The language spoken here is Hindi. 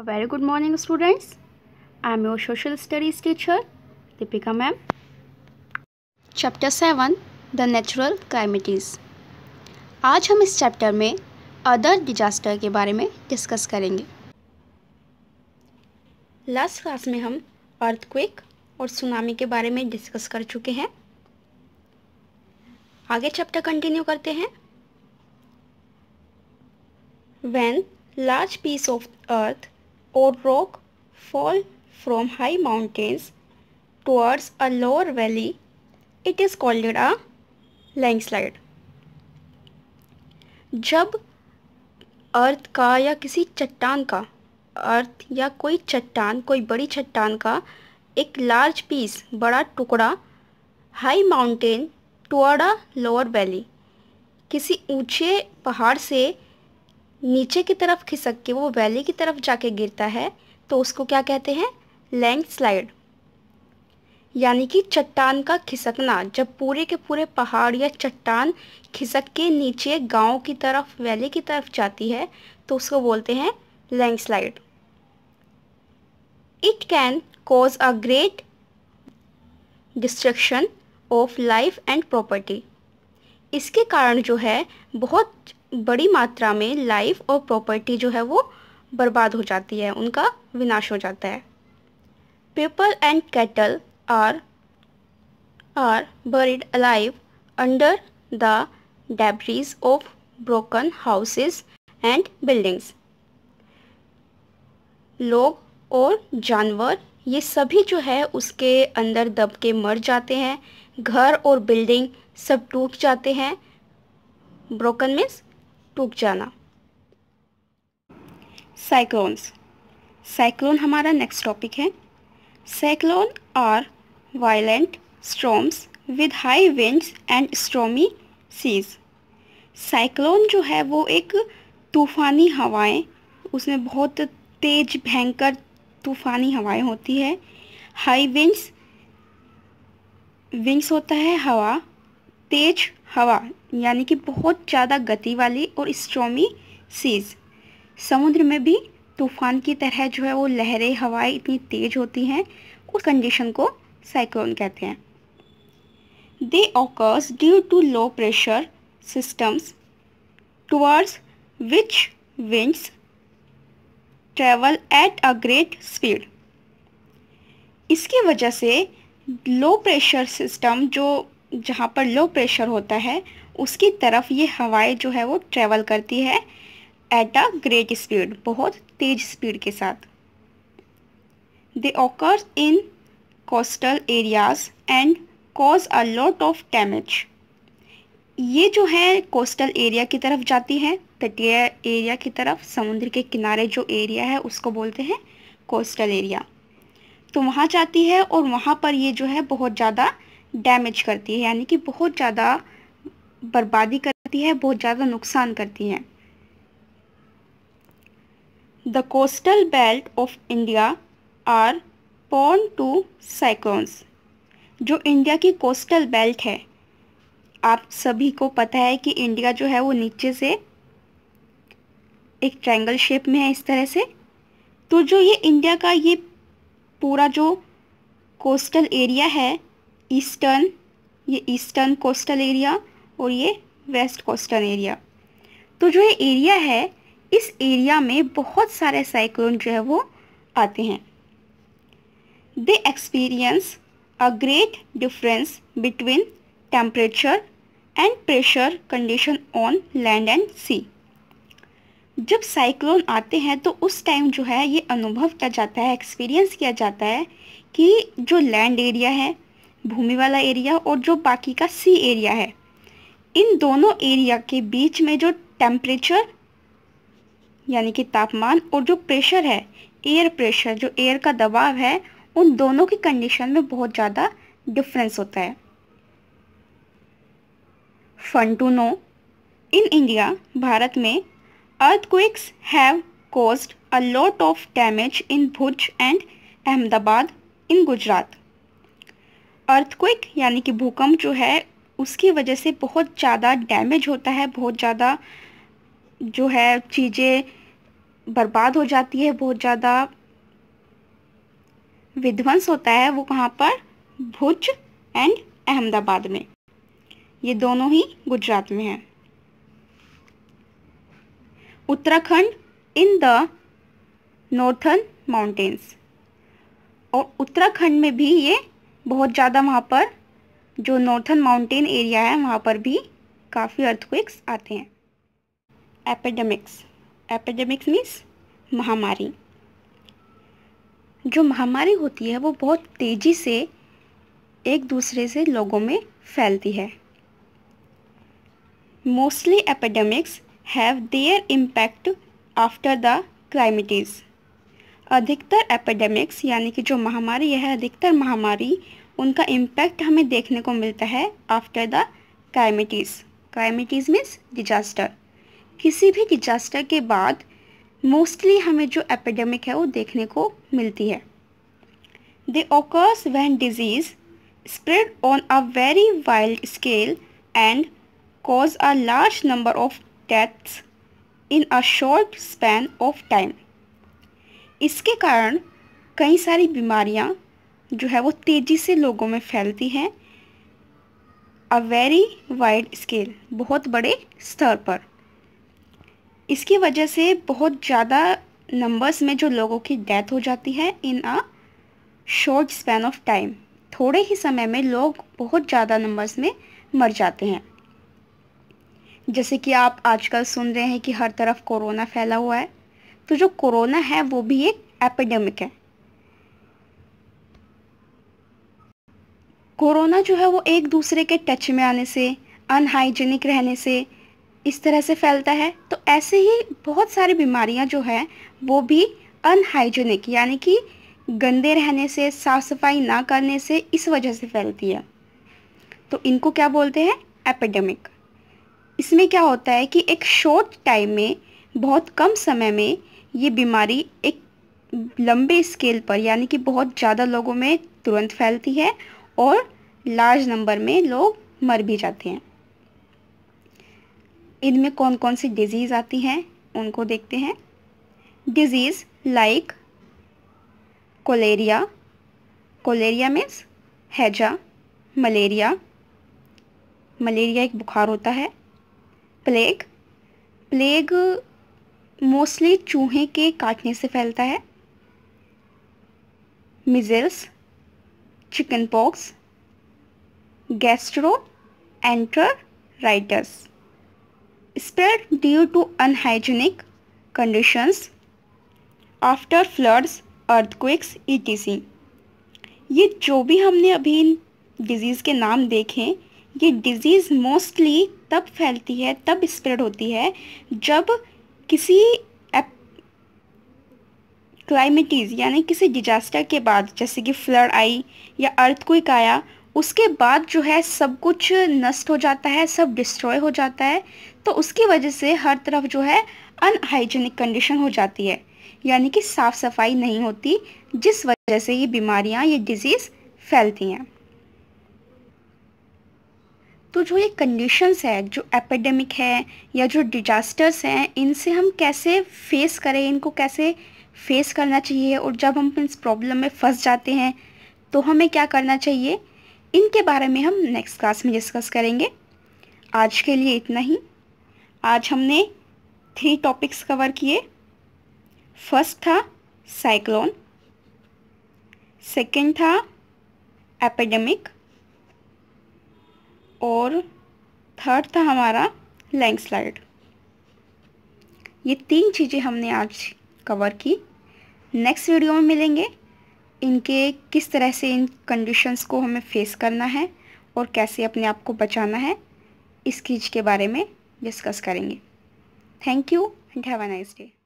very good morning students I am your social studies teacher Deepika ma'am chapter seven the natural calamities आज हम इस चैप्टर में अदर डिजास्टर के बारे में डिस्कस करेंगे लास्ट क्लास में हम अर्थक्वेक और सुनामी के बारे में डिस्कस कर चुके हैं आगे चैप्टर कंटिन्यू करते हैं when large piece of earth or rock fall from high mountains towards a lower valley, it is called a landslide जब अर्थ का या किसी चट्टान का अर्थ या कोई चट्टान कोई बड़ी चट्टान का एक लार्ज पीस बड़ा टुकड़ा high mountain towards a lower valley किसी ऊंचे पहाड़ से नीचे की तरफ खिसक के वो वैली की तरफ जाके गिरता है तो उसको क्या कहते हैं लैंड स्लाइड यानी कि चट्टान का खिसकना जब पूरे के पूरे पहाड़ या चट्टान खिसक के नीचे गांव की तरफ वैली की तरफ जाती है तो उसको बोलते हैं landslide it can cause a great destruction of life and property इसके कारण जो है बहुत बड़ी मात्रा में लाइफ और प्रॉपर्टी जो है वो बर्बाद हो जाती है उनका विनाश हो जाता है people and cattle are are buried alive under the debris of broken houses and buildings लोग और जानवर ये सभी जो है उसके अंदर दब के मर जाते हैं घर और बिल्डिंग सब टूट जाते हैं ब्रोकन मीन्स टूक जाना साइक्लोन्स साइक्लोन हमारा नेक्स्ट टॉपिक है cyclone are violent storms with high winds and stormy seas cyclone जो है वो एक तूफ़ानी हवाएं उसमें बहुत तेज भयंकर तूफ़ानी हवाएं होती है हाई विंड्स विंग्स होता है हवा तेज हवा यानी कि बहुत ज़्यादा गति वाली और स्ट्रॉमी सीज समुद्र में भी तूफान की तरह जो है वो लहरें हवाएं इतनी तेज होती हैं उस कंडीशन को साइक्लोन कहते हैं they occur due to low pressure systems towards which winds travel at a great speed इसकी वजह से लो प्रेशर सिस्टम जो जहाँ पर लो प्रेशर होता है उसकी तरफ ये हवाएं जो है वो ट्रेवल करती है एट अ ग्रेट स्पीड बहुत तेज स्पीड के साथ they occur in coastal areas and cause a lot of damage ये जो है कोस्टल एरिया की तरफ जाती है तटीय एरिया की तरफ समुद्र के किनारे जो एरिया है उसको बोलते हैं कोस्टल एरिया तो वहाँ जाती है और वहाँ पर ये जो है बहुत ज़्यादा डैमेज करती है यानी कि बहुत ज़्यादा बर्बादी करती है बहुत ज़्यादा नुकसान करती है the coastal belt of India are prone to cyclones जो इंडिया की कोस्टल बेल्ट है आप सभी को पता है कि इंडिया जो है वो नीचे से एक ट्रायंगल शेप में है इस तरह से तो जो ये इंडिया का ये पूरा जो कोस्टल एरिया है ईस्टर्न ये ईस्टर्न कोस्टल एरिया और ये वेस्ट कोस्टल एरिया तो जो ये एरिया है इस एरिया में बहुत सारे साइक्लोन जो है वो आते हैं they experience a great difference between temperature and pressure condition on land and sea जब साइक्लोन आते हैं तो उस टाइम जो है ये अनुभव किया जाता है एक्सपीरियंस किया जाता है कि जो लैंड एरिया है भूमि वाला एरिया और जो बाकी का सी एरिया है इन दोनों एरिया के बीच में जो टेम्परेचर यानी कि तापमान और जो प्रेशर है एयर प्रेशर जो एयर का दबाव है उन दोनों की कंडीशन में बहुत ज़्यादा डिफरेंस होता है fun to know in India भारत में earthquakes have caused a lot of damage in Bhuj and Ahmedabad in Gujarat earthquake यानी कि भूकंप जो है उसकी वजह से बहुत ज़्यादा डैमेज होता है बहुत ज़्यादा जो है चीज़ें बर्बाद हो जाती है बहुत ज़्यादा विध्वंस होता है वो कहाँ पर भुज एंड अहमदाबाद में ये दोनों ही गुजरात में हैं Uttarakhand in the northern mountains और उत्तराखंड में भी ये बहुत ज़्यादा वहाँ पर जो नॉर्थन माउंटेन एरिया है वहाँ पर भी काफ़ी अर्थक्विक्स आते हैं एपेडमिक्स एपेडमिक्स मीन्स महामारी जो महामारी होती है वो बहुत तेज़ी से एक दूसरे से लोगों में फैलती है mostly epidemics have their impact after the calamities अधिकतर एपिडेमिक्स यानी कि जो महामारी है अधिकतर महामारी उनका इम्पैक्ट हमें देखने को मिलता है after the calamities calamities means disaster किसी भी डिजास्टर के बाद मोस्टली हमें जो एपिडेमिक है वो देखने को मिलती है they occur when disease spread on a very wild scale and cause a large number of deaths in a short span of time इसके कारण कई सारी बीमारियां जो है वो तेज़ी से लोगों में फैलती हैं अ वेरी वाइड स्केल बहुत बड़े स्तर पर इसकी वजह से बहुत ज़्यादा नंबर्स में जो लोगों की डेथ हो जाती है in a short span of time थोड़े ही समय में लोग बहुत ज़्यादा नंबर्स में मर जाते हैं जैसे कि आप आजकल सुन रहे हैं कि हर तरफ कोरोना फैला हुआ है तो जो कोरोना है वो भी एक एपिडेमिक है कोरोना जो है वो एक दूसरे के टच में आने से अनहाइजीनिक रहने से इस तरह से फैलता है तो ऐसे ही बहुत सारी बीमारियां जो है वो भी अनहाइजेनिक यानी कि गंदे रहने से साफ़ सफाई ना करने से इस वजह से फैलती है तो इनको क्या बोलते हैं एपिडेमिक इसमें क्या होता है कि एक शॉर्ट टाइम में बहुत कम समय में ये बीमारी एक लंबे स्केल पर यानी कि बहुत ज़्यादा लोगों में तुरंत फैलती है और लार्ज नंबर में लोग मर भी जाते हैं इनमें कौन कौन सी डिजीज़ आती हैं उनको देखते हैं disease like cholera cholera means हैजा मलेरिया मलेरिया एक बुखार होता है प्लेग प्लेग मोस्टली चूहे के काटने से फैलता है measles chicken pox gastro due to unhygienic conditions after floods earthquakes E T C ये जो भी हमने अभी इन डिजीज़ के नाम देखें ये डिजीज़ मोस्टली तब फैलती है तब स्प्रेड होती है जब किसी क्लाइमेटीज़ यानी किसी डिजास्टर के बाद जैसे कि फ्लड आई या अर्थ क्विक आया उसके बाद जो है सब कुछ नष्ट हो जाता है सब डिस्ट्रॉय हो जाता है तो उसकी वजह से हर तरफ जो है अनहाइजेनिक कंडीशन हो जाती है यानी कि साफ़ सफाई नहीं होती जिस वजह से ये बीमारियाँ ये डिजीज़ फैलती हैं तो जो ये कंडीशंस है जो एपिडेमिक है या जो डिजास्टर्स हैं इनसे हम कैसे फेस करें इनको कैसे फेस करना चाहिए और जब हम इस प्रॉब्लम में फंस जाते हैं तो हमें क्या करना चाहिए इनके बारे में हम नेक्स्ट क्लास में डिस्कस करेंगे आज के लिए इतना ही आज हमने थ्री टॉपिक्स कवर किए फर्स्ट था साइक्लोन सेकेंड था एपिडेमिक और थर्ड था हमारा लैंडस्लाइड ये तीन चीज़ें हमने आज कवर की नेक्स्ट वीडियो में मिलेंगे इनके किस तरह से इन कंडीशंस को हमें फेस करना है और कैसे अपने आप को बचाना है इस चीज़ के बारे में डिस्कस करेंगे thank you and have a nice day